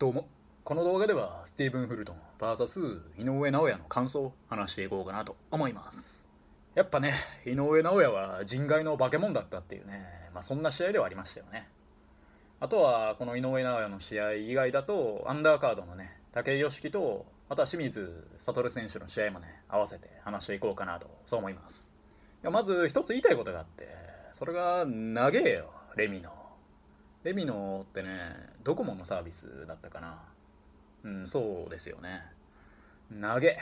どうもこの動画ではスティーブン・フルトン VS 井上尚弥の感想を話していこうかなと思いますやっぱね井上尚弥は人外の化け物だったっていうね、まあ、そんな試合ではありましたよねあとはこの井上尚弥の試合以外だとアンダーカードのね武井良樹とまた清水悟選手の試合もね合わせて話していこうかなとそう思いますまず一つ言いたいことがあってそれが長えよレミのレミノってね、ドコモのサービスだったかな。うん、そうですよね。投げ。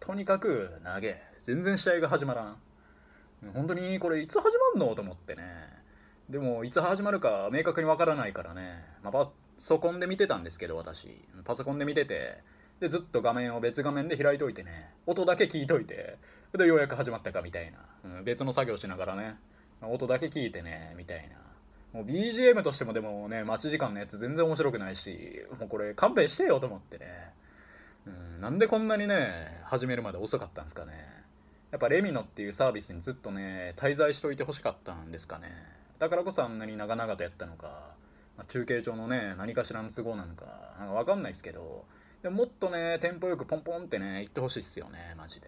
とにかく投げ。全然試合が始まらん。本当にこれいつ始まるのと思ってね。でも、いつ始まるか明確にわからないからね。まあ、パソコンで見てたんですけど、私。パソコンで見てて。で、ずっと画面を別画面で開いといてね。音だけ聞いといて。で、ようやく始まったかみたいな。うん、別の作業しながらね。音だけ聞いてね、みたいな。もう BGM としてもでもね、待ち時間のやつ全然面白くないし、もうこれ勘弁してよと思ってね。うん、なんでこんなにね、始めるまで遅かったんですかね。やっぱレミノっていうサービスにずっとね、滞在しておいてほしかったんですかね。だからこそあんなに長々とやったのか、まあ、中継上のね、何かしらの都合なのか、なんかわかんないですけど、でももっとね、テンポよくポンポンってね、行ってほしいっすよね、マジで。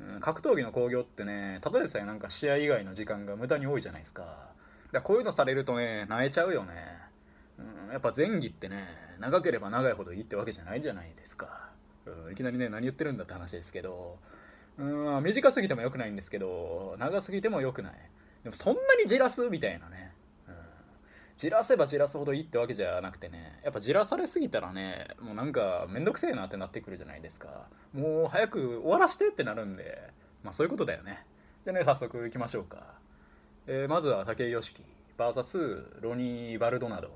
うん、格闘技の興行ってね、ただでさえなんか試合以外の時間が無駄に多いじゃないですか。だこういうのされるとね、泣いちゃうよね。うん、やっぱ前儀ってね、長ければ長いほどいいってわけじゃないじゃないですか。うん、いきなりね、何言ってるんだって話ですけど、うん、短すぎても良くないんですけど、長すぎても良くない。でもそんなにじらすみたいなね。じらせばじらすほどいいってわけじゃなくてねやっぱじらされすぎたらねもうなんかめんどくせえなってなってくるじゃないですかもう早く終わらしてってなるんでまあそういうことだよねじゃあね早速いきましょうかえー、まずは武井良樹 VS ロニー・バルドナド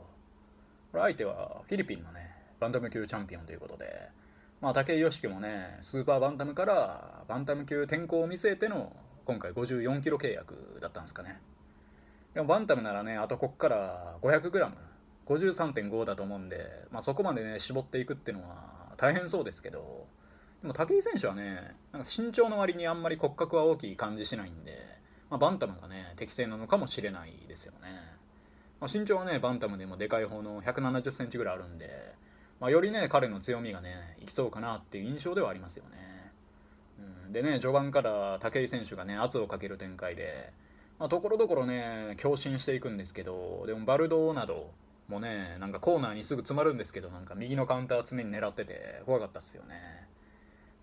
これ相手はフィリピンのねバンタム級チャンピオンということで、まあ、武井良樹もねスーパーバンタムからバンタム級転向を見据えての今回54キロ契約だったんですかねでもバンタムならねあとこっから500グラム53.5だと思うんで、まあ、そこまでね絞っていくっていうのは大変そうですけどでも武井選手はねなんか身長の割にあんまり骨格は大きい感じしないんでまあ、バンタムがね、適正なのかもしれないですよね。まあ、身長はね、バンタムでもでかい方の170センチぐらいあるんで、まあ、よりね、彼の強みがね、いきそうかなっていう印象ではありますよね。うん、でね、序盤から武井選手がね、圧をかける展開で、まところどころね、強振していくんですけど、でもバルドなどもね、なんかコーナーにすぐ詰まるんですけど、なんか右のカウンター常に狙ってて、怖かったっすよね。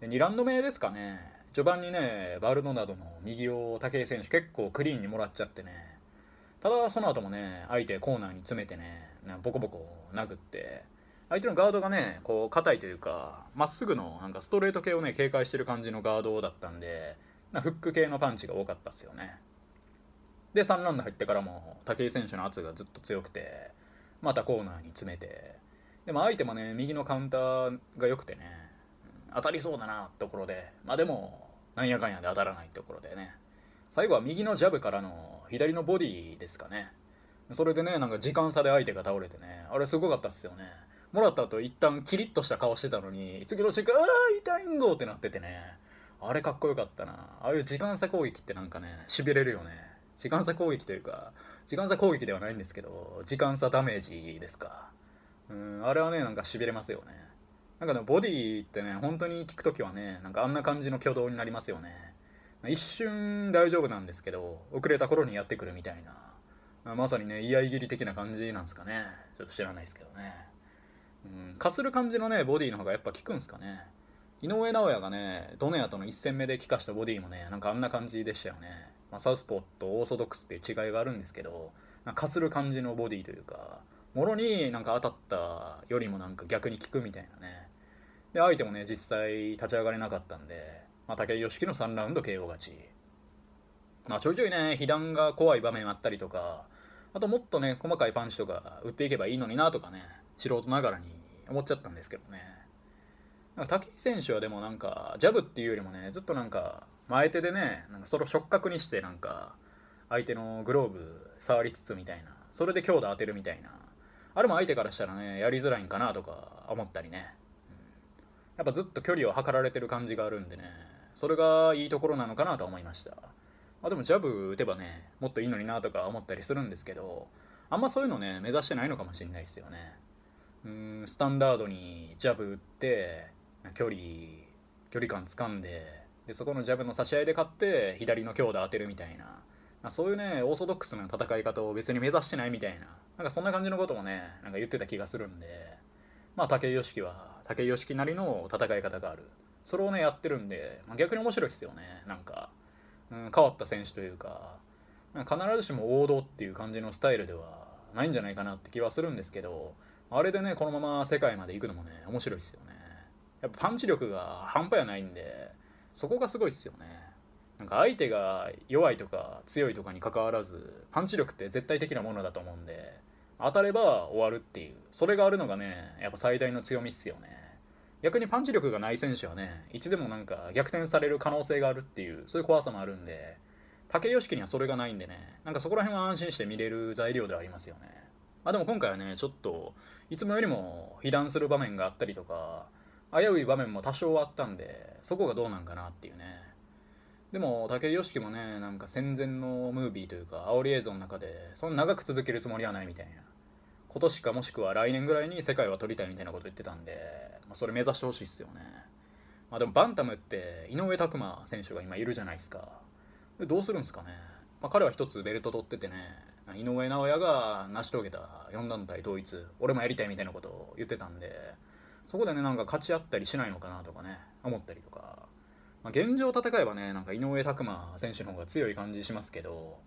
で、2ラウンド目ですかね、序盤にね、バルドなどの右を武井選手結構クリーンにもらっちゃってね、ただその後もね、相手コーナーに詰めてね、ボコボコ殴って、相手のガードがね、こう硬いというか、まっすぐのなんかストレート系をね、警戒してる感じのガードだったんで、なフック系のパンチが多かったっすよね。で、3ラウンド入ってからも、武井選手の圧がずっと強くて、またコーナーに詰めて、でも相手もね、右のカウンターが良くてね、当たりそうだなところで、まあでも、なんやかんやで当たらないところでね。最後は右のジャブからの左のボディですかね。それでね、なんか時間差で相手が倒れてね、あれすごかったっすよね。もらった後一旦キリッとした顔してたのに、次の瞬間、ああ、痛いんごってなっててね。あれかっこよかったな。ああいう時間差攻撃ってなんかね、痺れるよね。時間差攻撃というか、時間差攻撃ではないんですけど、時間差ダメージですか。うん、あれはね、なんか痺れますよね。なんかでもボディってね、本当に聞くときはね、なんかあんな感じの挙動になりますよね。一瞬大丈夫なんですけど、遅れた頃にやってくるみたいな。まさにね、居合切り的な感じなんですかね。ちょっと知らないですけどね。うん、かする感じのね、ボディの方がやっぱ効くんすかね。井上尚弥がね、ドネアとの1戦目で効かしたボディもね、なんかあんな感じでしたよね。まあ、サウスポーとオーソドックスっていう違いがあるんですけど、かする感じのボディというか、もろになんか当たったよりもなんか逆に効くみたいなね。で相手もね実際立ち上がれなかったんで、まあ、武井良樹の3ラウンド KO 勝ち、まあ、ちょいちょいね被弾が怖い場面あったりとかあともっとね細かいパンチとか打っていけばいいのになとかね素人ながらに思っちゃったんですけどねなんか武井選手はでもなんかジャブっていうよりもねずっとなんか前手でねなんかそれを触覚にしてなんか相手のグローブ触りつつみたいなそれで強打当てるみたいなあれも相手からしたらねやりづらいんかなとか思ったりねやっぱずっと距離を測られてる感じがあるんでね、それがいいところなのかなと思いました。まあ、でもジャブ打てばね、もっといいのになとか思ったりするんですけど、あんまそういうのね、目指してないのかもしれないですよね。うん、スタンダードにジャブ打って、距離、距離感掴んで、で、そこのジャブの差し合いで勝って、左の強打当てるみたいな。まそういうね、オーソドックスな戦い方を別に目指してないみたいな、なんかそんな感じのこともね、なんか言ってた気がするんで、まあ、武井良樹は武井良樹なりの戦い方があるそれをねやってるんで、まあ、逆に面白いっすよねなんか、うん、変わった選手というか必ずしも王道っていう感じのスタイルではないんじゃないかなって気はするんですけどあれでねこのまま世界まで行くのもね面白いっすよねやっぱパンチ力が半端やないんでそこがすごいっすよねなんか相手が弱いとか強いとかにかかわらずパンチ力って絶対的なものだと思うんで当たれば終わるっていう。それがあるのがね、やっぱ最大の強みっすよね。逆にパンチ力がない選手はね、いつでもなんか逆転される可能性があるっていう、そういう怖さもあるんで、武義にはそれがないんでね、なんかそこら辺は安心して見れる材料ではありますよね。まあでも今回はね、ちょっと、いつもよりも被弾する場面があったりとか、危うい場面も多少あったんで、そこがどうなんかなっていうね。でも、武井良樹もね、なんか戦前のムービーというか、煽り映像の中で、そんな長く続けるつもりはないみたいな。今年かもしくは来年ぐらいに世界は取りたいみたいなこと言ってたんで、まあ、それ目指してほしいっすよね。まあ、でもバンタムって井上拓磨選手が今いるじゃないですか。どうするんですかね。まあ、彼は一つベルト取っててね、井上尚弥が成し遂げた4団体統一、俺もやりたいみたいなことを言ってたんで、そこでね、なんか勝ち合ったりしないのかなとかね、思ったりとか。まあ、現状戦えばね、なんか井上拓磨選手の方が強い感じしますけど、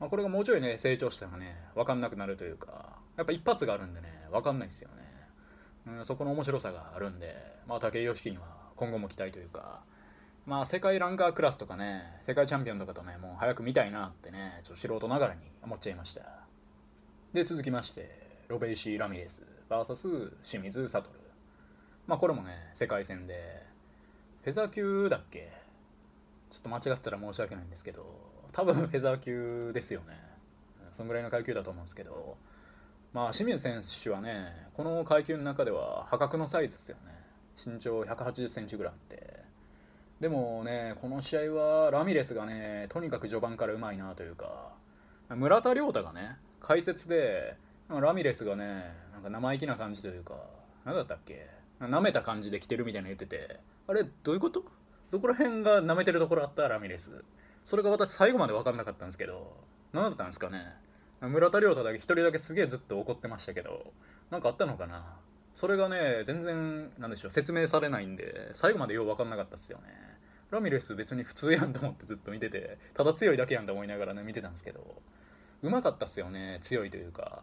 まあ、これがもうちょいね、成長したらね、分かんなくなるというか、やっぱ一発があるんでね、わかんないですよね。うん、そこの面白さがあるんで、まあ、武井良樹には今後も期待というか、まあ、世界ランカークラスとかね、世界チャンピオンとかとね、もう早く見たいなってね、ちょっと素人ながらに思っちゃいました。で、続きまして、ロベイシー・ラミレス VS 清水悟。まあ、これもね、世界戦で、フェザー級だっけちょっと間違ってたら申し訳ないんですけど、多分フェザー級ですよね。そんぐらいの階級だと思うんですけど、まあ清水選手はねこの階級の中では破格のサイズですよね身長1 8 0センチぐらいあってでもねこの試合はラミレスがねとにかく序盤からうまいなというか村田亮太がね解説でラミレスがねなんか生意気な感じというか何だったっけなめた感じで来てるみたいな言っててあれどういうことどこら辺がなめてるところあったラミレスそれが私最後まで分かんなかったんですけど何だったんですかね村田亮太だけ一人だけすげえずっと怒ってましたけど何かあったのかなそれがね全然なんでしょう説明されないんで最後までよう分かんなかったっすよねラミレス別に普通やんと思ってずっと見ててただ強いだけやんと思いながらね見てたんですけどうまかったっすよね強いというか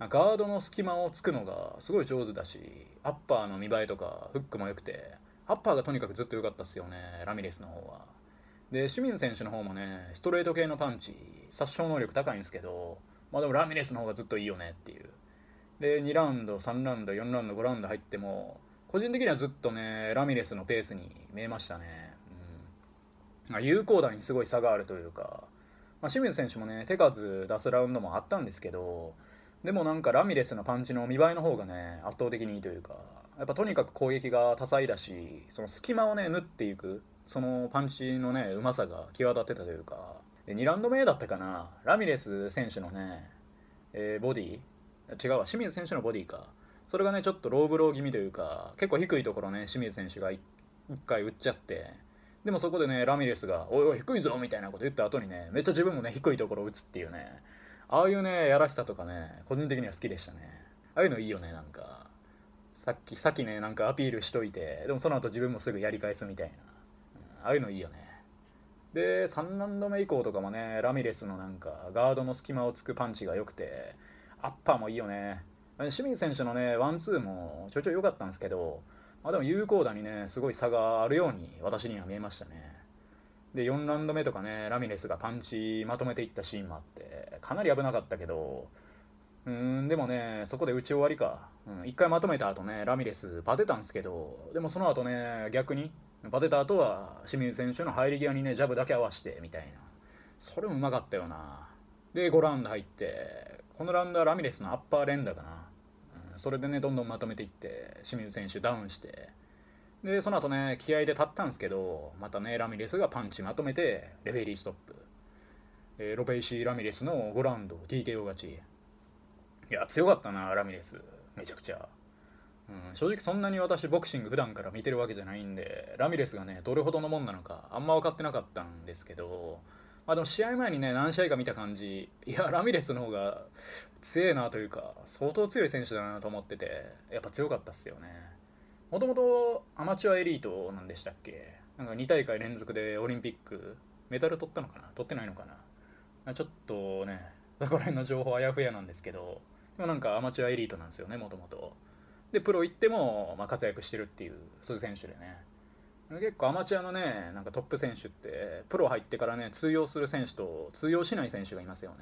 ガードの隙間をつくのがすごい上手だしアッパーの見栄えとかフックも良くてアッパーがとにかくずっと良かったっすよねラミレスの方はで清水選手の方もねストレート系のパンチ殺傷能力高いんですけどまあでもラミレスの方がずっといいよねっていう。で、2ラウンド、3ラウンド、4ラウンド、5ラウンド入っても、個人的にはずっとね、ラミレスのペースに見えましたね。うん、有効打にすごい差があるというか、まあ、清水選手もね、手数出すラウンドもあったんですけど、でもなんかラミレスのパンチの見栄えの方がね圧倒的にいいというかやっぱとにかく攻撃が多彩だしその隙間をね縫っていくそのパンチのねうまさが際立ってたというかで2ラウンド目だったかな、ラミレス選手のね、えー、ボディ、違うわ、清水選手のボディか、それがね、ちょっとローブロー気味というか、結構低いところね、清水選手が1回打っちゃって、でもそこでね、ラミレスが、おいおい、低いぞみたいなこと言った後にね、めっちゃ自分もね、低いところ打つっていうね、ああいうね、やらしさとかね、個人的には好きでしたね。ああいうのいいよね、なんか。さっき、さっきね、なんかアピールしといて、でもその後自分もすぐやり返すみたいな。うん、ああいうのいいよね。で3ラウンド目以降とかもねラミレスのなんかガードの隙間をつくパンチが良くてアッパーもいいよね清水選手のねワンツーもちょいちょい良かったんですけど、まあ、でも有効打にねすごい差があるように私には見えましたねで4ラウンド目とかねラミレスがパンチまとめていったシーンもあってかなり危なかったけどうーんでもねそこで打ち終わりか、うん、1回まとめた後ねラミレスバテたんですけどでもその後ね逆にバテた後は清水選手の入り際にねジャブだけ合わせてみたいなそれもうまかったよなで5ラウンド入ってこのラウンドはラミレスのアッパー連打かな、うん、それでねどんどんまとめていって清水選手ダウンしてでその後ね気合で立ったんですけどまたねラミレスがパンチまとめてレフェリーストップ、えー、ロペイシー・ラミレスの5ラウンド TKO 勝ちいや強かったなラミレスめちゃくちゃうん、正直そんなに私ボクシング普段から見てるわけじゃないんでラミレスがねどれほどのもんなのかあんま分かってなかったんですけど、まあ、でも試合前にね何試合か見た感じいやラミレスの方が強えなというか相当強い選手だなと思っててやっぱ強かったっすよねもともとアマチュアエリートなんでしたっけなんか2大会連続でオリンピックメダル取ったのかな取ってないのかなちょっとねそこら辺の情報あやふやなんですけどでもなんかアマチュアエリートなんですよねもともと。でプロ行っても、まあ、活躍してるっていうそういう選手でね結構アマチュアのねなんかトップ選手ってプロ入ってからね通用する選手と通用しない選手がいますよね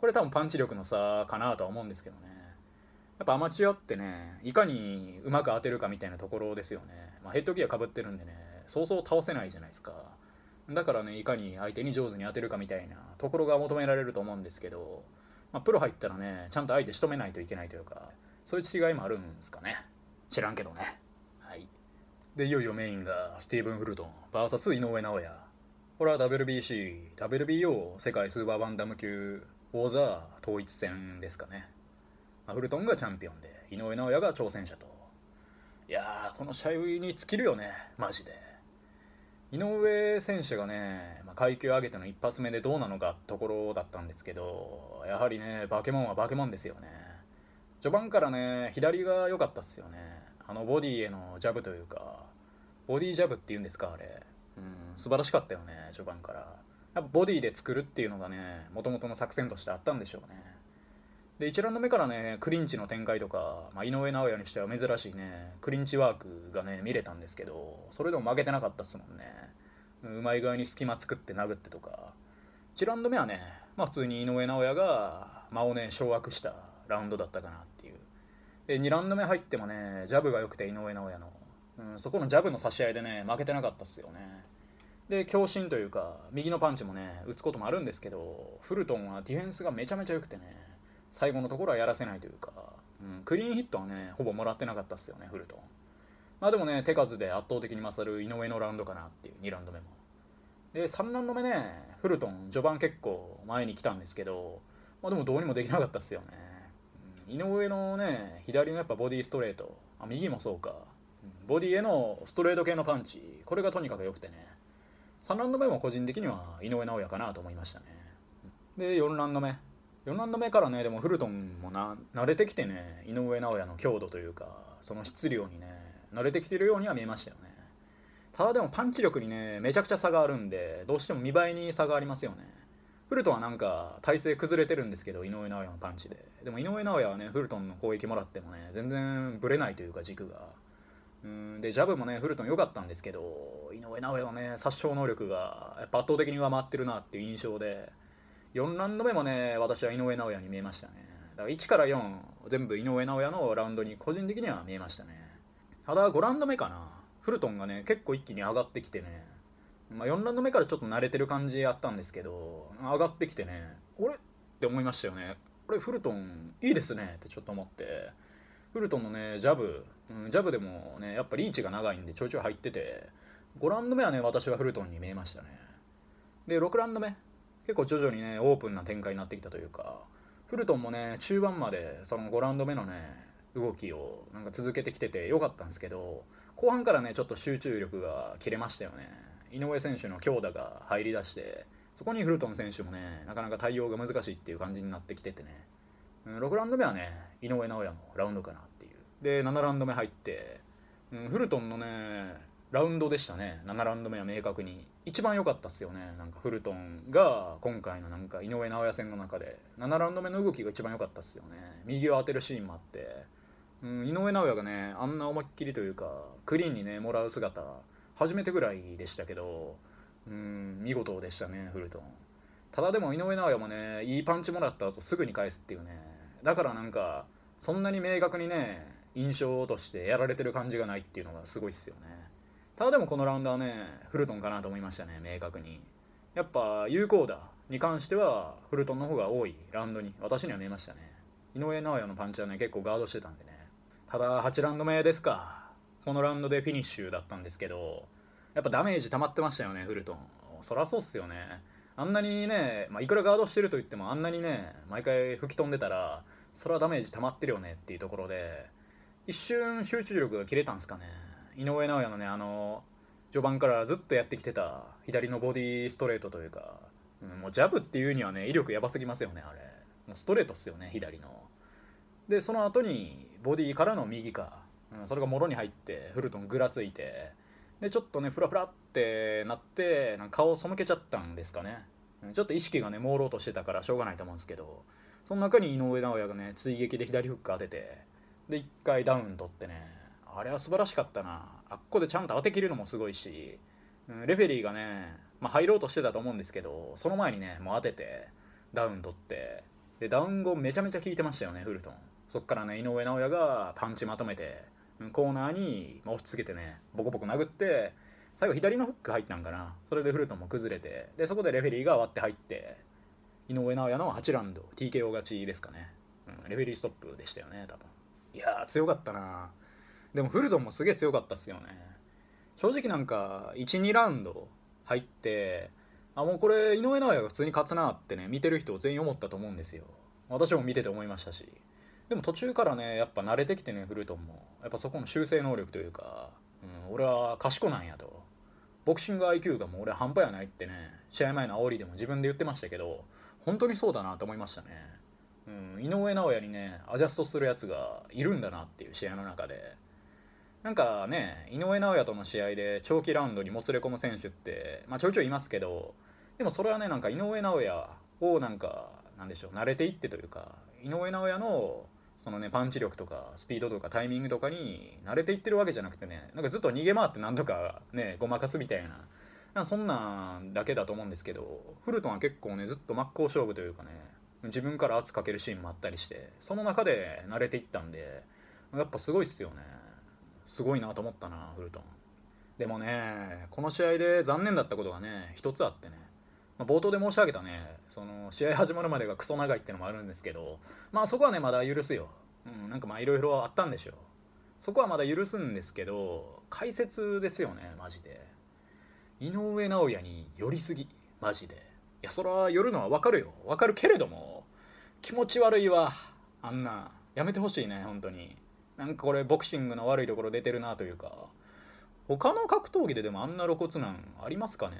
これ多分パンチ力の差かなとは思うんですけどねやっぱアマチュアってねいかにうまく当てるかみたいなところですよね、まあ、ヘッドギアかぶってるんでねそうそう倒せないじゃないですかだからねいかに相手に上手に当てるかみたいなところが求められると思うんですけど、まあ、プロ入ったらねちゃんと相手仕留めないといけないというかそういう違いもあるんですかね知らんけどねはいでいよいよメインがスティーブン・フルトン VS 井上尚弥これは WBC、WBO 世界スーパーバンダム級王座統一戦ですかね、まあ、フルトンがチャンピオンで井上尚弥が挑戦者といやーこの試合に尽きるよねマジで井上選手がね、まあ、階級上げての一発目でどうなのかところだったんですけどやはりねバケモンはバケモンですよね序盤からね左が良かったっすよねあのボディへのジャブというかボディジャブっていうんですかあれうん素晴らしかったよね序盤からやっぱボディで作るっていうのがねもともとの作戦としてあったんでしょうねで1ラウンド目からねクリンチの展開とか、まあ、井上尚弥にしては珍しいねクリンチワークがね見れたんですけどそれでも負けてなかったっすもんねうまい具合に隙間作って殴ってとか1ラウンド目はね、まあ、普通に井上尚弥が間をね掌握したラウンドだったかなっえ2ラウンド目入ってもねジャブが良くて井上尚弥の、うん、そこのジャブの差し合いでね負けてなかったっすよねで強振というか右のパンチもね打つこともあるんですけどフルトンはディフェンスがめちゃめちゃ良くてね最後のところはやらせないというか、うん、クリーンヒットはねほぼもらってなかったっすよねフルトンまあでもね手数で圧倒的に勝る井上のラウンドかなっていう2ラウンド目もで3ラウンド目ねフルトン序盤結構前に来たんですけどまあでもどうにもできなかったっすよね井上のね左のやっぱボディストレートあ右もそうかボディへのストレート系のパンチこれがとにかく良くてね3ラウンド目も個人的には井上尚弥かなと思いましたねで4ラウンド目4ラウンド目からねでもフルトンもな慣れてきてね井上尚弥の強度というかその質量にね慣れてきてるようには見えましたよねただでもパンチ力にねめちゃくちゃ差があるんでどうしても見栄えに差がありますよねフルトンはなんか体勢崩れてるんですけど井上尚弥のパンチででも井上尚弥はねフルトンの攻撃もらってもね全然ぶれないというか軸がうんでジャブもねフルトン良かったんですけど井上尚弥のね殺傷能力がやっぱ圧倒的に上回ってるなっていう印象で4ラウンド目もね私は井上尚弥に見えましたねだから1から4全部井上尚弥のラウンドに個人的には見えましたねただ5ラウンド目かなフルトンがね結構一気に上がってきてねまあ、4ラウンド目からちょっと慣れてる感じあったんですけど上がってきてね俺って思いましたよねこれフルトンいいですねってちょっと思ってフルトンのねジャブ、うん、ジャブでもねやっぱリーチが長いんでちょいちょい入ってて5ラウンド目はね私はフルトンに見えましたねで6ラウンド目結構徐々にねオープンな展開になってきたというかフルトンもね中盤までその5ラウンド目のね動きをなんか続けてきててよかったんですけど後半からねちょっと集中力が切れましたよね井上選手の強打が入りだしてそこにフルトン選手もねなかなか対応が難しいっていう感じになってきててね、うん、6ラウンド目はね井上尚弥のラウンドかなっていうで7ラウンド目入って、うん、フルトンのねラウンドでしたね7ラウンド目は明確に一番良かったっすよねなんかフルトンが今回のなんか井上尚弥戦の中で7ラウンド目の動きが一番良かったっすよね右を当てるシーンもあって、うん、井上尚弥がねあんな思いっきりというかクリーンにねもらう姿初めてぐらいでしたけど、うん、見事でしたね、フルトン。ただでも井上尚弥もね、いいパンチもらった後すぐに返すっていうね、だからなんか、そんなに明確にね、印象としてやられてる感じがないっていうのがすごいっすよね。ただでもこのラウンドはね、フルトンかなと思いましたね、明確に。やっぱ有効打に関してはフルトンの方が多いラウンドに私には見えましたね井上尚弥のパンチはね結構ガードしてたんでねただ8ラウンド目ですかこのラウンドでフィニッシュだったんですけどやっぱダメージ溜まってましたよねフルトンそりゃそうっすよねあんなにね、まあ、いくらガードしてると言ってもあんなにね毎回吹き飛んでたらそれはダメージ溜まってるよねっていうところで一瞬集中力が切れたんですかね井上尚弥のねあの序盤からずっとやってきてた左のボディストレートというか、うん、もうジャブっていうにはね威力やばすぎますよねあれもうストレートっすよね左のでその後にボディからの右かうん、それがもろに入ってフルトンぐらついてでちょっとねフラフラってなってなんか顔を背けちゃったんですかね、うん、ちょっと意識がね朦朧としてたからしょうがないと思うんですけどその中に井上尚弥がね追撃で左フック当ててで1回ダウン取ってねあれは素晴らしかったなあっこでちゃんと当てきるのもすごいし、うん、レフェリーがね、まあ、入ろうとしてたと思うんですけどその前にねもう当ててダウン取ってでダウン後めちゃめちゃ効いてましたよねフルトンそっからね井上尚弥がパンチまとめてコーナーに、ま押し付けてねボコボコ殴って最後左のフック入ったんかなそれでフルトンも崩れてでそこでレフェリーが割って入って井上尚弥の8ラウンド TKO 勝ちですかね、うん、レフェリーストップでしたよね多分いやー強かったなでもフルトンもすげえ強かったっすよね正直なんか12ラウンド入ってあもうこれ井上尚弥が普通に勝つなってね見てる人全員思ったと思うんですよ私も見てて思いましたしでも途中からねやっぱ慣れてきてねフルトンもやっぱそこの修正能力というか、うん、俺は賢なんやとボクシング IQ がもう俺半端やないってね試合前の煽りでも自分で言ってましたけど本当にそうだなと思いましたね、うん、井上尚弥にねアジャストするやつがいるんだなっていう試合の中でなんかね井上尚弥との試合で長期ラウンドにもつれ込む選手って、まあ、ちょいちょいいますけどでもそれはねなんか井上尚弥をなんかなんでしょう慣れていってというか井上尚弥のそのねパンチ力とかスピードとかタイミングとかに慣れていってるわけじゃなくてねなんかずっと逃げ回ってなんとかねごまかすみたいななそんなんだけだと思うんですけどフルトンは結構ねずっと真っ向勝負というかね自分から圧かけるシーンもあったりしてその中で慣れていったんでやっぱすごいっすよねすごいなと思ったなフルトンでもねこの試合で残念だったことがね一つあってねまあ、冒頭で申し上げたねその試合始まるまでがクソ長いってのもあるんですけどまあそこはねまだ許すよ、うん、なんかまあいろいろあったんでしょうそこはまだ許すんですけど解説ですよねマジで井上尚弥に寄りすぎマジでいやそら寄るのは分かるよ分かるけれども気持ち悪いわあんなやめてほしいね本当になんかこれボクシングの悪いところ出てるなというか他の格闘技ででもあんな露骨なんありますかね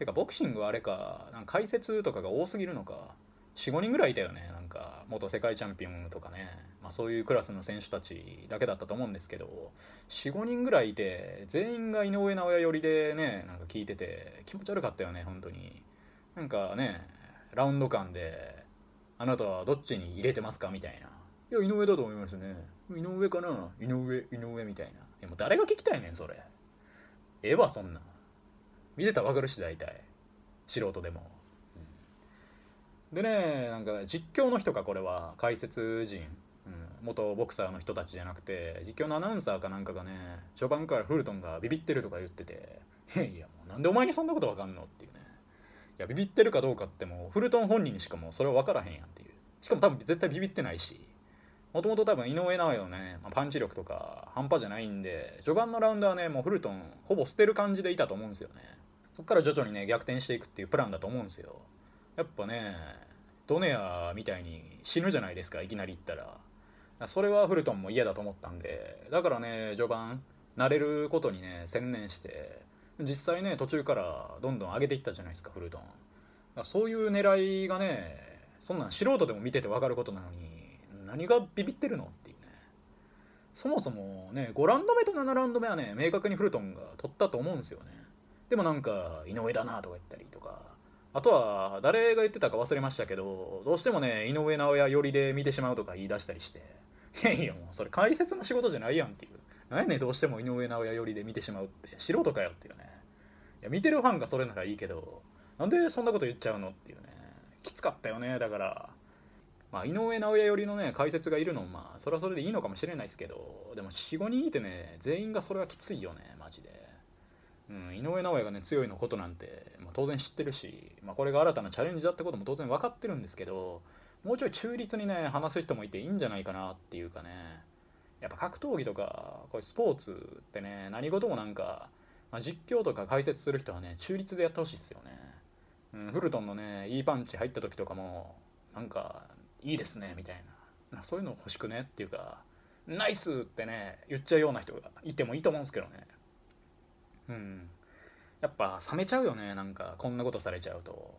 てかボクシングはあれかなんか解説とかが多すぎるのか45人ぐらいいたよねなんか元世界チャンピオンとかね、まあ、そういうクラスの選手たちだけだったと思うんですけど45人ぐらいいて全員が井上尚弥寄りでねなんか聞いてて気持ち悪かったよね本当になんかねラウンド間で「あなたはどっちに入れてますか?」みたいな「いや井上だと思いますね井上かな井上井上」みたいなでも誰が聞きたいねんそれええわそんなん見てたら分かるし大体素人でも、うん、でねなんか実況の人かこれは解説陣、うん、元ボクサーの人たちじゃなくて実況のアナウンサーかなんかがね序盤からフルトンがビビってるとか言ってて「いやもうなんでお前にそんなこと分かんの?」っていうねいやビビってるかどうかってもうフルトン本人にしかもうそれは分からへんやんっていうしかも多分絶対ビビってないしもともと多分井上尚弥のね、まあ、パンチ力とか半端じゃないんで序盤のラウンドはねもうフルトンほぼ捨てる感じでいたと思うんですよねこっから徐々にね逆転していくっていうプランだと思うんですよやっぱねドネアみたいに死ぬじゃないですかいきなり行ったらそれはフルトンも嫌だと思ったんでだからね序盤慣れることにね専念して実際ね途中からどんどん上げていったじゃないですかフルトンそういう狙いがねそんなん素人でも見てて分かることなのに何がビビってるのっていうねそもそもね5ラウンド目と7ラウンド目はね明確にフルトンが取ったと思うんですよねでもなんか井上だなとか言ったりとかあとは誰が言ってたか忘れましたけどどうしてもね井上尚弥寄りで見てしまうとか言い出したりしていやいやもうそれ解説の仕事じゃないやんっていう何やねんどうしても井上尚弥寄りで見てしまうって素人かよっていうねいや見てるファンがそれならいいけどなんでそんなこと言っちゃうのっていうねきつかったよねだからまあ、井上尚弥寄りのね解説がいるのもまあそれはそれでいいのかもしれないですけどでも45人いてね全員がそれはきついよねマジで。うん、井上尚弥がね強いのことなんて、まあ、当然知ってるし、まあ、これが新たなチャレンジだってことも当然分かってるんですけどもうちょい中立にね話す人もいていいんじゃないかなっていうかねやっぱ格闘技とかこういうスポーツってね何事もなんか、まあ、実況とか解説する人はね中立でやってほしいっすよね、うん、フルトンのねいいパンチ入った時とかもなんかいいですねみたいなそういうの欲しくねっていうかナイスってね言っちゃうような人がいてもいいと思うんですけどねうんやっぱ冷めちゃうよねなんかこんなことされちゃうと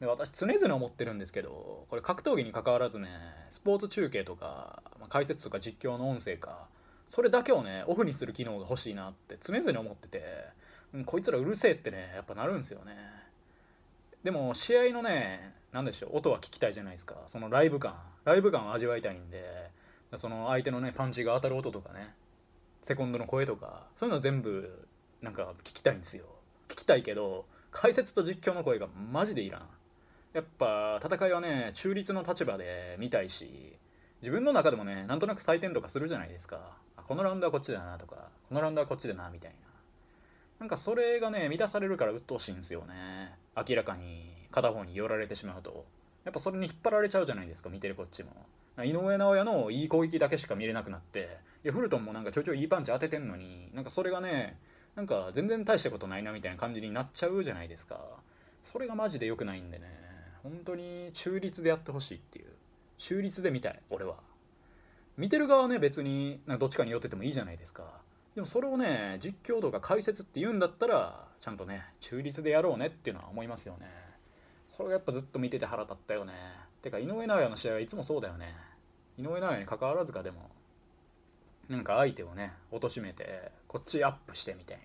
で私常々思ってるんですけどこれ格闘技に関わらずねスポーツ中継とか、まあ、解説とか実況の音声かそれだけをねオフにする機能が欲しいなって常々思ってて、うん、こいつらうるせえってねやっぱなるんですよねでも試合のね何でしょう音は聞きたいじゃないですかそのライブ感ライブ感を味わいたいんでその相手のねパンチが当たる音とかねセコンドの声とかそういうの全部なんか聞きたいんですよ聞きたいけど解説と実況の声がマジでいらんやっぱ戦いはね中立の立場で見たいし自分の中でもねなんとなく採点とかするじゃないですかこのラウンドはこっちだなとかこのラウンドはこっちだなみたいななんかそれがね満たされるから鬱陶しいんですよね明らかに片方に寄られてしまうとやっぱそれに引っ張られちゃうじゃないですか見てるこっちも井上尚弥のいい攻撃だけしか見れなくなっていやフルトンもなんかちょいちょいいいパンチ当ててんのになんかそれがねなんか全然大したことないなみたいな感じになっちゃうじゃないですかそれがマジで良くないんでね本当に中立でやってほしいっていう中立で見たい俺は見てる側はね別になんかどっちかに寄っててもいいじゃないですかでもそれをね実況とか解説って言うんだったらちゃんとね中立でやろうねっていうのは思いますよねそれがやっぱずっと見てて腹立ったよねてか井上尚弥の試合はいつもそうだよね井上尚弥に関わらずかでもなんか相手をね貶めてこっちアップしてみたい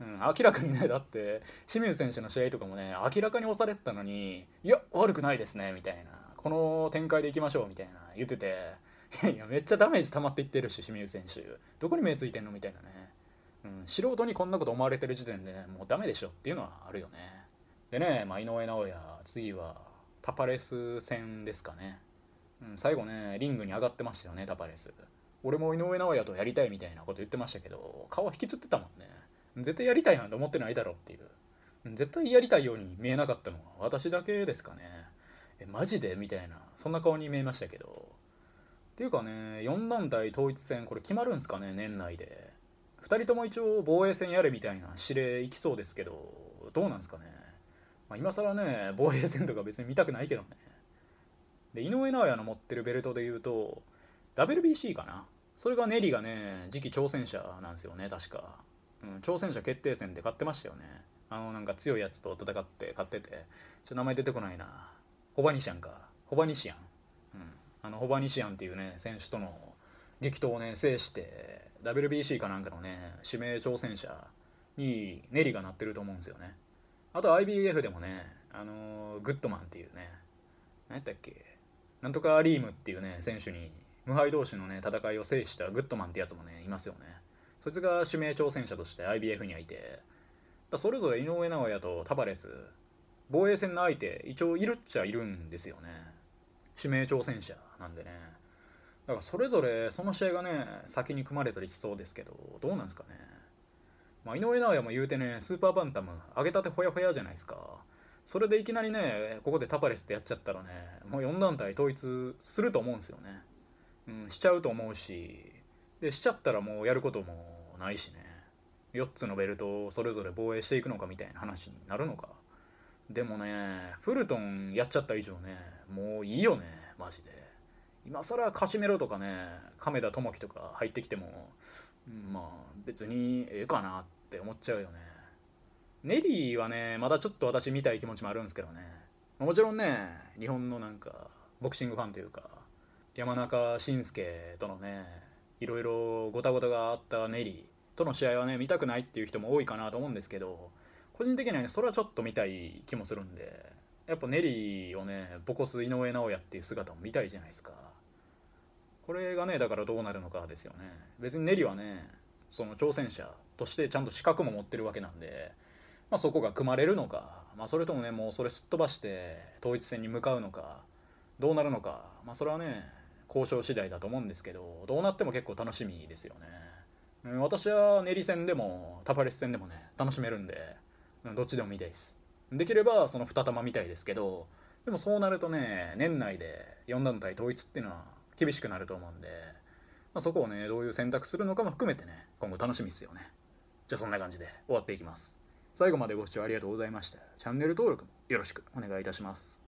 な、うん、明らかにねだって清水選手の試合とかもね明らかに押されてたのにいや悪くないですねみたいなこの展開でいきましょうみたいな言ってていやいやめっちゃダメージ溜まっていってるし清水選手どこに目ついてんのみたいなね、うん、素人にこんなこと思われてる時点でねもうダメでしょっていうのはあるよねでね、まあ、井上尚弥次はタパレス戦ですかね、うん、最後ねリングに上がってましたよねタパレス俺も井上尚弥とやりたいみたいなこと言ってましたけど顔引きつってたもんね絶対やりたいなんて思ってないだろうっていう絶対やりたいように見えなかったのは私だけですかねえマジでみたいなそんな顔に見えましたけどっていうかね4団体統一戦これ決まるんすかね年内で2人とも一応防衛戦やれみたいな指令いきそうですけどどうなんすかね、まあ、今更ね防衛戦とか別に見たくないけどねで井上尚弥の持ってるベルトで言うと WBC かなそれがネリがね次期挑戦者なんですよね確か、うん、挑戦者決定戦で勝ってましたよねあのなんか強いやつと戦って勝っててちょ名前出てこないなホバニシアンかホバニシアン、うん、あのホバニシアンっていうね選手との激闘をね制して WBC かなんかのね指名挑戦者にネリがなってると思うんですよねあと IBF でもねあのー、グッドマンっていうね何やったっけなんとかリームっていうね選手に無敗同士のね戦いを制したグッドマンってやつもねいますよねそいつが指名挑戦者として IBF にはいてそれぞれ井上尚弥とタバレス防衛戦の相手一応いるっちゃいるんですよね指名挑戦者なんでねだからそれぞれその試合がね先に組まれたりしそうですけどどうなんですかねまあ、井上尚弥も言うてねスーパーバンタム上げたてほやほやじゃないですかそれでいきなりねここでタパレスってやっちゃったらねもう4団体統一すると思うんですよねうん、しちゃうと思うしでしちゃったらもうやることもないしね4つのベルトをそれぞれ防衛していくのかみたいな話になるのかでもねフルトンやっちゃった以上ねもういいよねマジで今更カシメロとかね亀田智樹とか入ってきても、まあ別にええかなって思っちゃうよねネリーはねまだちょっと私見たい気持ちもあるんですけどねもちろんね日本のなんかボクシングファンというか山中伸介とのねいろいろごたごたがあったネリーとの試合はね見たくないっていう人も多いかなと思うんですけど個人的にはねそれはちょっと見たい気もするんでやっぱネリーをねボコス井上尚弥っていう姿も見たいじゃないですかこれがねだからどうなるのかですよね別にネリはねその挑戦者としてちゃんと資格も持ってるわけなんで、まあ、そこが組まれるのか、まあ、それともねもうそれすっ飛ばして統一戦に向かうのかどうなるのか、まあ、それはね交渉次第だと思うんですけどどうなっても結構楽しみですよね、うん、私は練り戦でもタパレス戦でもね楽しめるんで、うん、どっちでも見たいですできればその2玉みたいですけどでもそうなるとね年内で4団体統一っていうのは厳しくなると思うんで、まあ、そこをねどういう選択するのかも含めてね今後楽しみですよねじゃあそんな感じで終わっていきます最後までご視聴ありがとうございましたチャンネル登録もよろしくお願いいたします